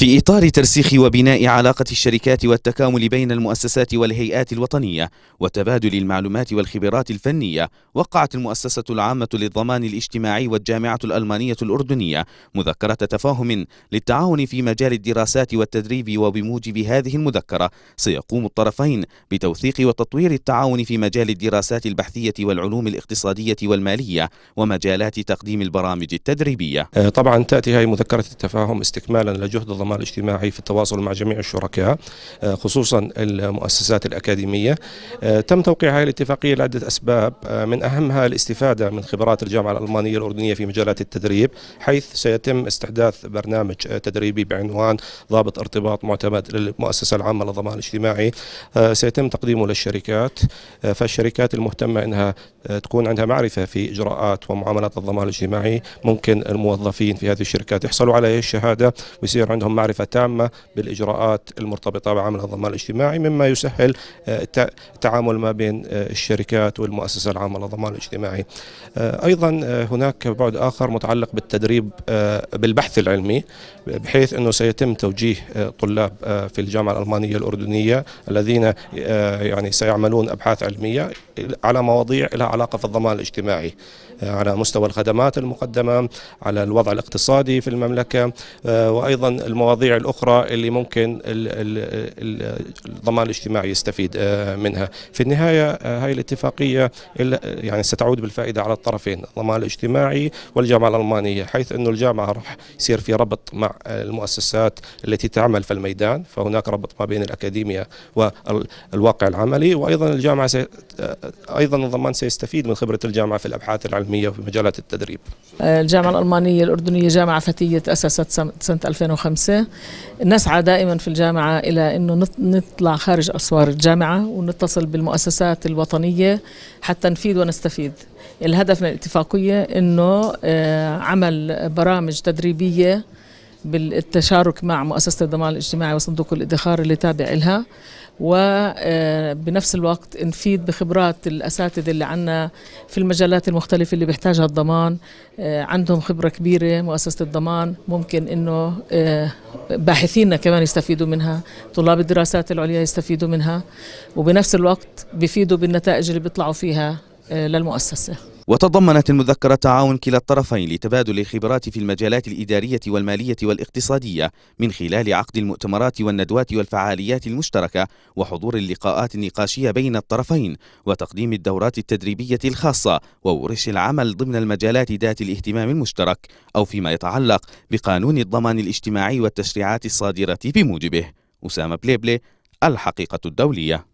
في إطار ترسيخ وبناء علاقة الشركات والتكامل بين المؤسسات والهيئات الوطنية وتبادل المعلومات والخبرات الفنية وقعت المؤسسة العامة للضمان الاجتماعي والجامعة الألمانية الأردنية مذكرة تفاهم للتعاون في مجال الدراسات والتدريب وبموجب هذه المذكرة سيقوم الطرفين بتوثيق وتطوير التعاون في مجال الدراسات البحثية والعلوم الاقتصادية والمالية ومجالات تقديم البرامج التدريبية آه، طبعا تأتي هذه مذكرة التفاهم استكمالا لجهد الضمان الاعمال الاجتماعي في التواصل مع جميع الشركاء آه، خصوصا المؤسسات الأكاديمية آه، تم توقيع هذه الاتفاقية لعدة أسباب آه، من أهمها الاستفادة من خبرات الجامعة الألمانية الأردنية في مجالات التدريب حيث سيتم استحداث برنامج تدريبي بعنوان ضابط ارتباط معتمد للمؤسسة العامة للضمان الاجتماعي سيتم تقديمه للشركات فالشركات المهتمة أنها تكون عندها معرفة في إجراءات ومعاملات الضمان الاجتماعي ممكن الموظفين في هذه الشركات يحصلوا على الشهادة ويصير عندهم معرفة تامة بالإجراءات المرتبطة بعمل الضمان الاجتماعي مما يسهل آه، التعامل ما بين آه، الشركات والمؤسسة العامة للضمان الاجتماعي آه، أيضا هناك بعد آخر متعلق بالتدريب بالبحث العلمي بحيث أنه سيتم توجيه طلاب في الجامعة الألمانية الأردنية الذين يعني سيعملون أبحاث علمية على مواضيع لها علاقة في الضمان الاجتماعي على مستوى الخدمات المقدمة على الوضع الاقتصادي في المملكة وأيضا المواضيع المواضيع الاخرى اللي ممكن الضمان الاجتماعي يستفيد آه، منها في النهايه آه، هاي الاتفاقيه يعني ستعود بالفائده على الطرفين الضمان الاجتماعي والجامعه الالمانيه حيث انه الجامعه راح يصير في ربط مع المؤسسات التي تعمل في الميدان فهناك ربط ما بين الاكاديميه والواقع العملي وايضا الجامعه سي... آه، ايضا الضمان سيستفيد من خبره الجامعه في الابحاث العلميه وفي مجالات التدريب الجامعه الالمانيه الاردنيه جامعه فتيه تاسست سنه 2005 نسعى دائما في الجامعة إلى أنه نطلع خارج أسوار الجامعة ونتصل بالمؤسسات الوطنية حتى نفيد ونستفيد الهدف من الاتفاقية أنه آه، عمل برامج تدريبية بالتشارك مع مؤسسة الضمان الاجتماعي وصندوق الادخار اللي تابع لها وبنفس آه، الوقت نفيد بخبرات الأساتذة اللي عنا في المجالات المختلفة اللي بيحتاجها الضمان آه، عندهم خبرة كبيرة مؤسسة الضمان ممكن أنه آه، باحثينا كمان يستفيدوا منها طلاب الدراسات العليا يستفيدوا منها وبنفس الوقت بيفيدوا بالنتائج اللي بيطلعوا فيها للمؤسسة وتضمنت المذكرة تعاون كلا الطرفين لتبادل الخبرات في المجالات الإدارية والمالية والاقتصادية من خلال عقد المؤتمرات والندوات والفعاليات المشتركة وحضور اللقاءات النقاشية بين الطرفين وتقديم الدورات التدريبية الخاصة وورش العمل ضمن المجالات ذات الاهتمام المشترك أو فيما يتعلق بقانون الضمان الاجتماعي والتشريعات الصادرة بموجبه أسامة بليبلي الحقيقة الدولية